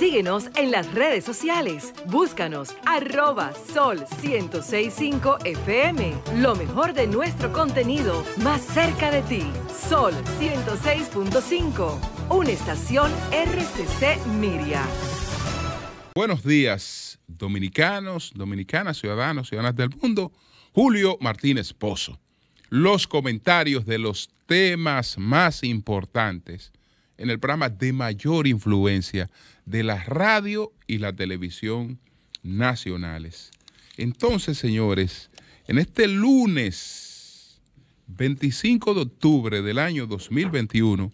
Síguenos en las redes sociales. Búscanos arroba sol 1065 FM. Lo mejor de nuestro contenido más cerca de ti. Sol 106.5. Una estación RCC Miria. Buenos días, dominicanos, dominicanas, ciudadanos, ciudadanas del mundo. Julio Martínez Pozo. Los comentarios de los temas más importantes en el programa de mayor influencia de la radio y la televisión nacionales. Entonces, señores, en este lunes 25 de octubre del año 2021,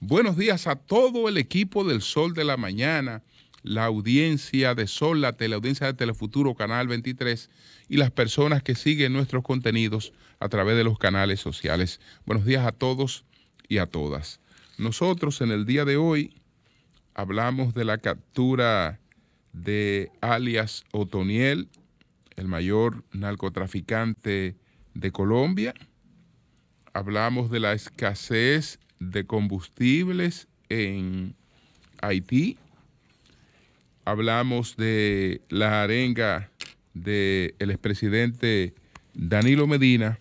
buenos días a todo el equipo del Sol de la Mañana, la audiencia de Sol, la teleaudiencia de Telefuturo, Canal 23, y las personas que siguen nuestros contenidos a través de los canales sociales. Buenos días a todos y a todas. Nosotros en el día de hoy hablamos de la captura de alias Otoniel, el mayor narcotraficante de Colombia. Hablamos de la escasez de combustibles en Haití. Hablamos de la arenga del expresidente Danilo Medina,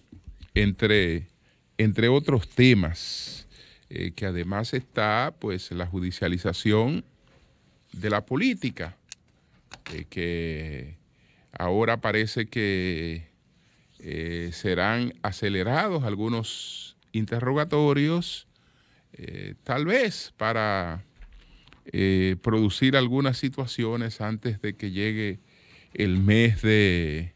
entre, entre otros temas. Eh, que además está pues la judicialización de la política, eh, que ahora parece que eh, serán acelerados algunos interrogatorios, tal vez para producir algunas situaciones antes de que llegue el mes de,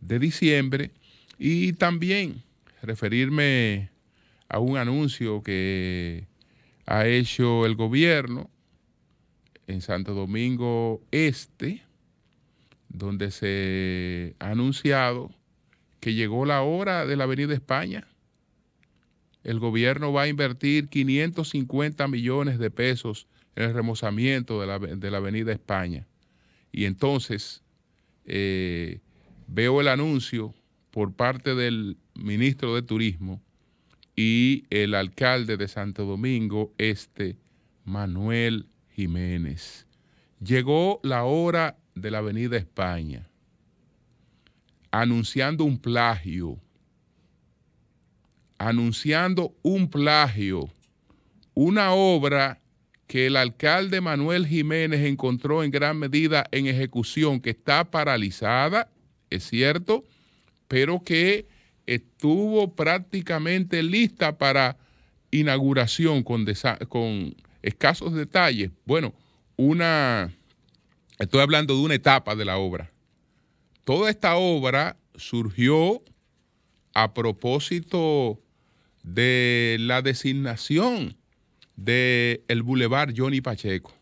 de diciembre y también referirme a un anuncio que ha hecho el gobierno en Santo Domingo Este, donde se ha anunciado que llegó la hora de la Avenida España. El gobierno va a invertir 550 millones de pesos en el remozamiento de la, de Avenida España. Y entonces eh, veo el anuncio por parte del ministro de Turismo y el alcalde de Santo Domingo Este, Manuel Jiménez. Llegó la hora de la Avenida España, anunciando un plagio, anunciando un plagio, una obra que el alcalde Manuel Jiménez encontró en gran medida en ejecución, que está paralizada, es cierto, pero que estuvo prácticamente lista para inauguración con, escasos detalles. Bueno, una, estoy hablando de una etapa de la obra. Toda esta obra surgió a propósito de la designación del el Boulevard Johnny Pacheco.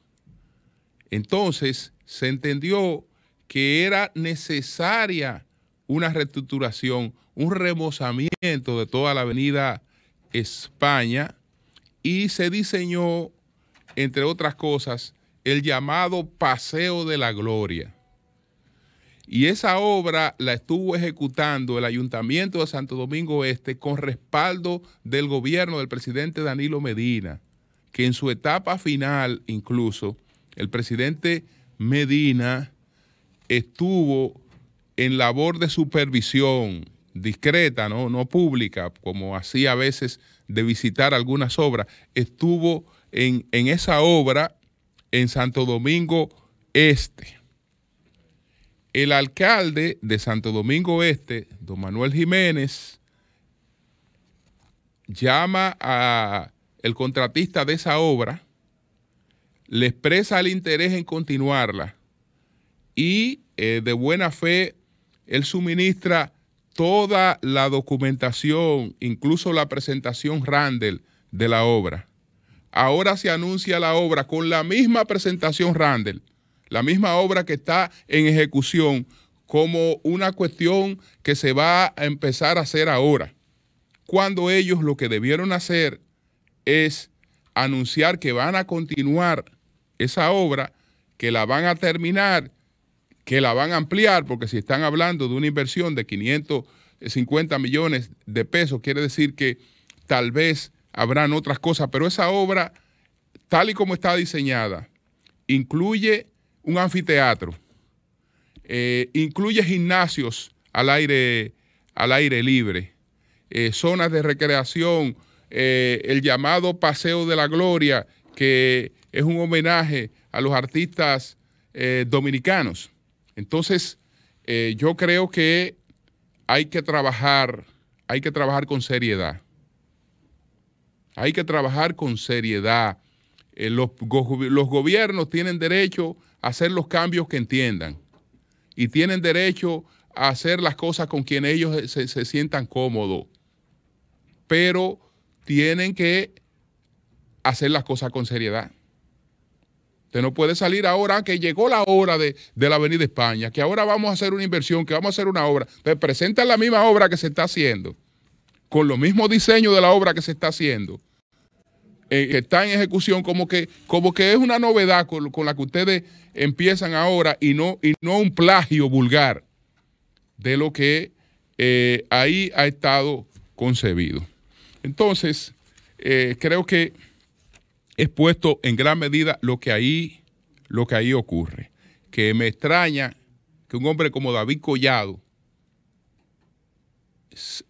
Entonces se entendió que era necesaria una reestructuración, un remozamiento de toda la avenida España y se diseñó, entre otras cosas, el llamado Paseo de la Gloria. Y esa obra la estuvo ejecutando el Ayuntamiento de Santo Domingo Este con respaldo del gobierno del presidente Danilo Medina, que en su etapa final incluso, el presidente Medina estuvo en labor de supervisión discreta, no, no pública, como hacía a veces de visitar algunas obras, estuvo en, esa obra en Santo Domingo Este. El alcalde de Santo Domingo Este, don Manuel Jiménez, llama a el contratista de esa obra, le expresa el interés en continuarla y eh, de buena fe él suministra toda la documentación, incluso la presentación Randall de la obra. Ahora se anuncia la obra con la misma presentación Randall, la misma obra que está en ejecución como una cuestión que se va a empezar a hacer ahora, cuando ellos lo que debieron hacer es anunciar que van a continuar esa obra, que la van a terminar que la van a ampliar, porque si están hablando de una inversión de 550 millones de pesos, quiere decir que tal vez habrán otras cosas, pero esa obra, tal y como está diseñada, incluye un anfiteatro, eh, incluye gimnasios al aire, al aire libre, eh, zonas de recreación, eh, el llamado Paseo de la Gloria, que es un homenaje a los artistas dominicanos. Entonces, eh, yo creo que hay que trabajar, hay que trabajar con seriedad. Hay que trabajar con seriedad. Eh, los, gobiernos tienen derecho a hacer los cambios que entiendan y tienen derecho a hacer las cosas con quien ellos se sientan cómodos, pero tienen que hacer las cosas con seriedad. Usted no puede salir ahora que llegó la hora de, la Avenida España, que ahora vamos a hacer una inversión, que vamos a hacer una obra. Usted presentan la misma obra que se está haciendo, con lo mismo diseño de la obra que se está haciendo, eh, que está en ejecución, como que, como que es una novedad con, la que ustedes empiezan ahora y no, y no un plagio vulgar de lo que eh, ahí ha estado concebido. Entonces, eh, creo que expuesto en gran medida lo que ahí, lo que ahí ocurre. Que me extraña que un hombre como David Collado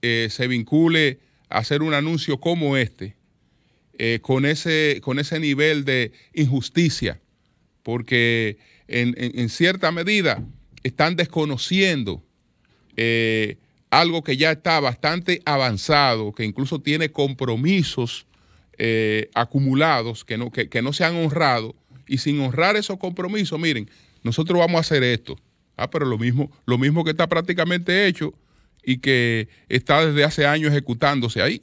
eh, se vincule a hacer un anuncio como este, eh, con, ese, con ese nivel de injusticia, porque en, cierta medida están desconociendo eh, algo que ya está bastante avanzado, que incluso tiene compromisos eh, acumulados que no, que, no se han honrado y sin honrar esos compromisos, miren, nosotros vamos a hacer esto. Ah, pero lo mismo, lo mismo que está prácticamente hecho y que está desde hace años ejecutándose ahí.